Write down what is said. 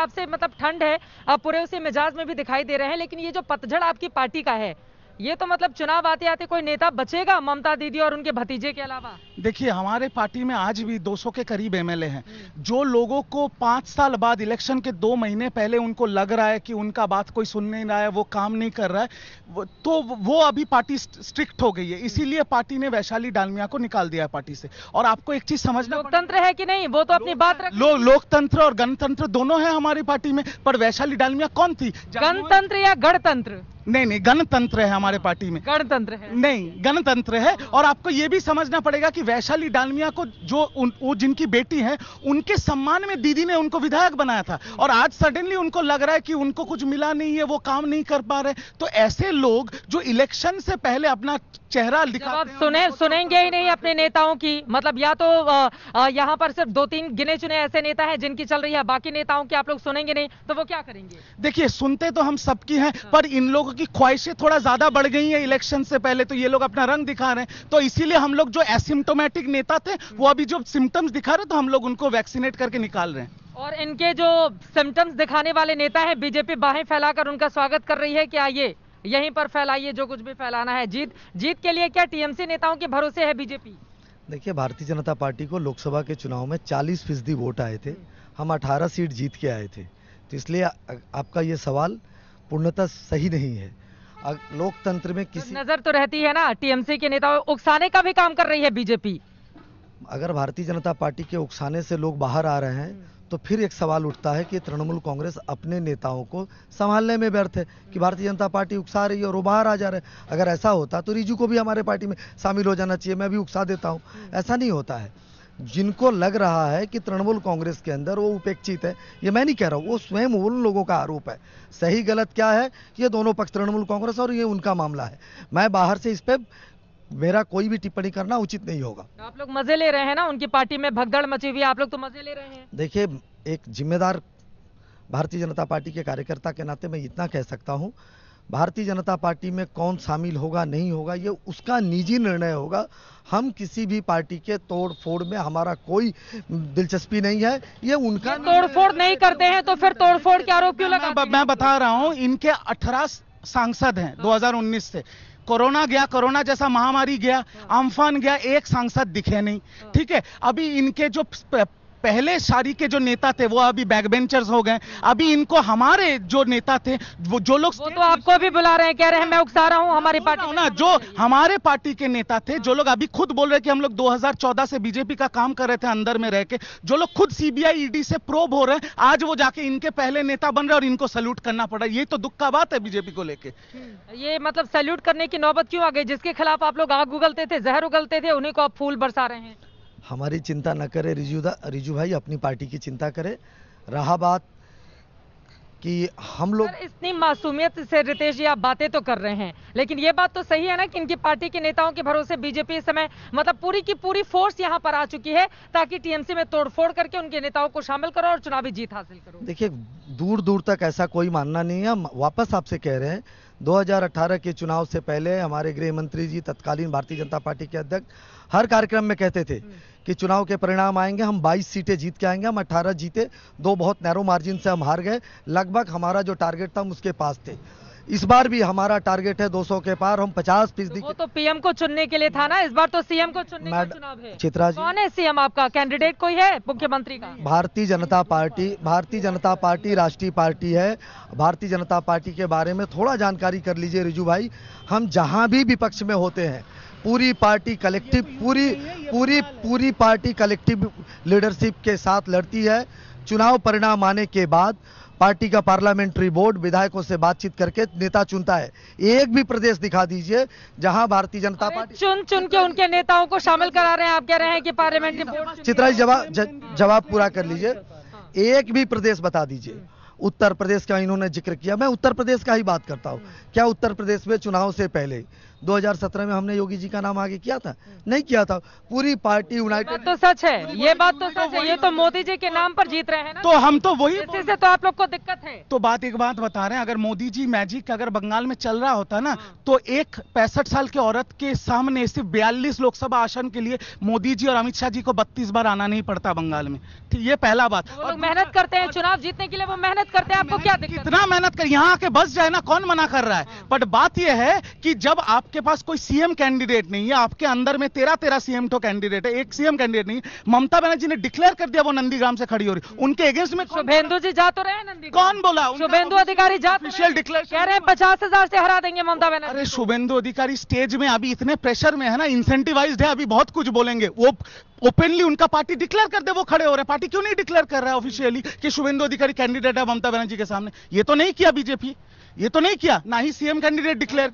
हिसाब से मतलब ठंड है पूरे उसी मिजाज में भी दिखाई दे रहे हैं लेकिन ये जो पतझड़ आपकी पार्टी का है ये तो मतलब चुनाव आते आते कोई नेता बचेगा ममता दीदी और उनके भतीजे के अलावा देखिए हमारे पार्टी में आज भी 200 के करीब एमएलए हैं जो लोगों को पांच साल बाद इलेक्शन के दो महीने पहले उनको लग रहा है कि उनका बात कोई सुन नहीं रहा है वो काम नहीं कर रहा है तो वो अभी पार्टी स्ट्रिक्ट हो गई है इसीलिए पार्टी ने वैशाली डालमिया को निकाल दिया है पार्टी से और आपको एक चीज समझना लोकतंत्र है कि नहीं वो तो अपनी बात लोकतंत्र और गणतंत्र दोनों है हमारी पार्टी में पर वैशाली डालमिया कौन थी गणतंत्र या गणतंत्र नहीं नहीं गणतंत्र है हमारे पार्टी में गणतंत्र है नहीं गणतंत्र है और आपको ये भी समझना पड़ेगा कि वैशाली डालमिया को जो उन, वो जिनकी बेटी है उनके सम्मान में दीदी ने उनको विधायक बनाया था और आज सडनली उनको लग रहा है कि उनको कुछ मिला नहीं है वो काम नहीं कर पा रहे तो ऐसे लोग जो इलेक्शन से पहले अपना चेहरा दिखा सुने तो सुनेंगे ही नहीं अपने नेताओं की मतलब या तो यहाँ पर सिर्फ दो तीन गिने चुने ऐसे नेता हैं जिनकी चल रही है बाकी नेताओं की आप लोग सुनेंगे नहीं तो वो क्या करेंगे देखिए सुनते तो हम सबकी हैं हाँ। पर इन लोगों की ख्वाहिशें थोड़ा ज्यादा बढ़ गई हैं इलेक्शन से पहले तो ये लोग अपना रंग दिखा रहे हैं तो इसीलिए हम लोग जो एसिम्टोमेटिक नेता थे वो अभी जो सिम्टम्स दिखा रहे तो हम लोग उनको वैक्सीनेट करके निकाल रहे हैं और इनके जो सिम्टम्स दिखाने वाले नेता हैं बीजेपी बाहें फैलाकर उनका स्वागत कर रही है क्या ये यहीं पर फैलाइए जो कुछ भी फैलाना है जीत जीत के लिए क्या टीएमसी नेताओं के भरोसे है बीजेपी देखिए भारतीय जनता पार्टी को लोकसभा के चुनाव में 40 फीसदी वोट आए थे हम 18 सीट जीत के आए थे तो इसलिए आपका ये सवाल पूर्णतः सही नहीं है लोकतंत्र में किसी तो नजर तो रहती है ना टीएमसी के नेताओं उकसाने का भी काम कर रही है बीजेपी अगर भारतीय जनता पार्टी के उकसाने से लोग बाहर आ रहे हैं तो फिर एक सवाल उठता है कि तृणमूल कांग्रेस अपने नेताओं को संभालने में व्यर्थ है कि भारतीय जनता पार्टी उकसा रही है और वो बाहर आ जा रहे हैं अगर ऐसा होता तो रिजू को भी हमारे पार्टी में शामिल हो जाना चाहिए मैं भी उकसा देता हूँ ऐसा नहीं होता है जिनको लग रहा है कि तृणमूल कांग्रेस के अंदर वो उपेक्षित है ये मैं नहीं कह रहा हूँ वो स्वयं उन लोगों का आरोप है सही गलत क्या है ये दोनों पक्ष तृणमूल कांग्रेस और ये उनका मामला है मैं बाहर से इस पर मेरा कोई भी टिप्पणी करना उचित नहीं होगा तो आप लोग मजे ले रहे हैं ना उनकी पार्टी में भगदड़ मची हुई आप लोग तो मजे ले रहे हैं देखिए एक जिम्मेदार भारतीय जनता पार्टी के कार्यकर्ता के नाते मैं इतना कह सकता हूँ भारतीय जनता पार्टी में कौन शामिल होगा नहीं होगा ये उसका निजी निर्णय होगा हम किसी भी पार्टी के तोड़ फोड़ में हमारा कोई दिलचस्पी नहीं है ये उनका तोड़ फोड़ नहीं करते हैं तो फिर तोड़ फोड़ के आरोप क्यों लगा मैं बता रहा हूँ इनके अठारह सांसद हैं 2019 हाँ। से कोरोना गया कोरोना जैसा महामारी गया हाँ। अम्फान गया एक सांसद दिखे नहीं हाँ। ठीक है अभी इनके जो पहले शारी के जो नेता थे वो अभी बैक बेंचर्स हो गए अभी इनको हमारे जो नेता थे वो जो लोग तो आपको भी बुला रहे हैं कह रहे हैं मैं उकसा रहा हूँ हमारी पार्टी ना जो हमारे पार्टी के नेता थे जो लोग अभी खुद बोल रहे कि हम लोग 2014 से बीजेपी का काम कर रहे थे अंदर में रह के जो लोग खुद सीबीआई ईडी e से प्रोब हो रहे हैं आज वो जाके इनके पहले नेता बन रहे और इनको सल्यूट करना पड़ा ये तो दुख का बात है बीजेपी को लेके ये मतलब सल्यूट करने की नौबत क्यों आ गई जिसके खिलाफ आप लोग आग उगलते थे जहर उगलते थे उन्हीं को आप फूल बरसा रहे हैं हमारी चिंता न करें रिजू रिजू भाई अपनी पार्टी की चिंता करें रहा बात कि हम लोग इतनी मासूमियत से रितेश जी आप बातें तो कर रहे हैं लेकिन ये बात तो सही है ना कि इनकी पार्टी के नेताओं के भरोसे बीजेपी इस समय मतलब पूरी की पूरी फोर्स यहाँ पर आ चुकी है ताकि टीएमसी में तोड़फोड़ करके उनके नेताओं को शामिल करो और चुनावी जीत हासिल करो देखिए दूर दूर तक ऐसा कोई मानना नहीं है वापस आपसे कह रहे हैं 2018 के चुनाव से पहले हमारे गृह मंत्री जी तत्कालीन भारतीय जनता पार्टी के अध्यक्ष हर कार्यक्रम में कहते थे हम्म। कि चुनाव के परिणाम आएंगे हम 22 सीटें जीत के आएंगे हम 18 जीते दो बहुत नैरो मार्जिन से हम हार गए लगभग हमारा जो टारगेट था हम उसके पास थे इस बार भी हमारा टारगेट है 200 के पार हम 50 फीसदी तो पीएम को चुनने के लिए था ना इस बार तो सीएम को चुनने का चुनाव है चित्रा जी कौन है सीएम आपका कैंडिडेट कोई है मुख्यमंत्री का भारतीय जनता पार्टी भारतीय जनता पार्टी राष्ट्रीय पार्टी है भारतीय जनता पार्टी के बारे में थोड़ा जानकारी कर लीजिए रिजू भाई हम जहाँ भी विपक्ष में होते हैं पूरी पार्टी कलेक्टिव पूरी पूरी पूरी पार्टी कलेक्टिव लीडरशिप के साथ लड़ती है चुनाव परिणाम आने के बाद पार्टी का पार्लियामेंट्री बोर्ड विधायकों से बातचीत करके नेता चुनता है एक भी प्रदेश दिखा दीजिए जहां भारतीय जनता पार्टी चुन चुन के उनके नेताओं को शामिल करा रहे हैं आप कह रहे हैं कि पार्लियामेंट्री बोर्ड चित्रा जी जवाब जवाब पूरा कर लीजिए एक भी प्रदेश बता दीजिए उत्तर प्रदेश का इन्होंने जिक्र किया मैं उत्तर प्रदेश का ही बात करता हूँ क्या उत्तर प्रदेश में चुनाव से पहले 2017 में हमने योगी जी का नाम आगे किया था नहीं किया था पूरी पार्टी यूनाइटेड तो सच है ये बात तो सच है तो ये तो मोदी जी के नाम पर जीत रहे हैं ना तो हम तो वही से तो आप लोग को दिक्कत है तो बात एक बात बता रहे हैं अगर मोदी जी मैजिक अगर बंगाल में चल रहा होता ना हाँ। तो एक पैंसठ साल की औरत के सामने सिर्फ बयालीस लोकसभा आसन के लिए मोदी जी और अमित शाह जी को बत्तीस बार आना नहीं पड़ता बंगाल में ये पहला बात मेहनत करते हैं चुनाव जीतने के लिए वो मेहनत करते हैं आपको क्या इतना मेहनत कर यहाँ आके बस जाए ना कौन मना कर रहा है हाँ। बट बात यह है की जब आप आपके पास कोई सीएम कैंडिडेट नहीं है आपके अंदर में तेरह तेरह सीएम तो कैंडिडेट है एक सीएम कैंडिडेट नहीं ममता बनर्जी ने डिक्लेयर कर दिया वो नंदीग्राम से खड़ी हो रही उनके अगेंस्ट में शुभेंदु जी जा तो रहे नंदी कौन बोला शुभेंदु अधिकारी जा ऑफिशियल तो डिक्लेयर कह रहे हैं पचास हजार से हरा देंगे ममता बनर्जी अरे शुभेंदु अधिकारी स्टेज में अभी इतने प्रेशर में है ना इंसेंटिवाइज है अभी बहुत कुछ बोलेंगे वो ओपनली उनका पार्टी डिक्लेयर कर दे वो खड़े हो रहे पार्टी क्यों नहीं डिक्लेयर कर रहा है ऑफिशियली कि शुभेंदु अधिकारी कैंडिडेट है ममता बनर्जी के सामने ये तो नहीं किया बीजेपी ये तो नहीं किया ना ही सीएम कैंडिडेट डिक्लेयर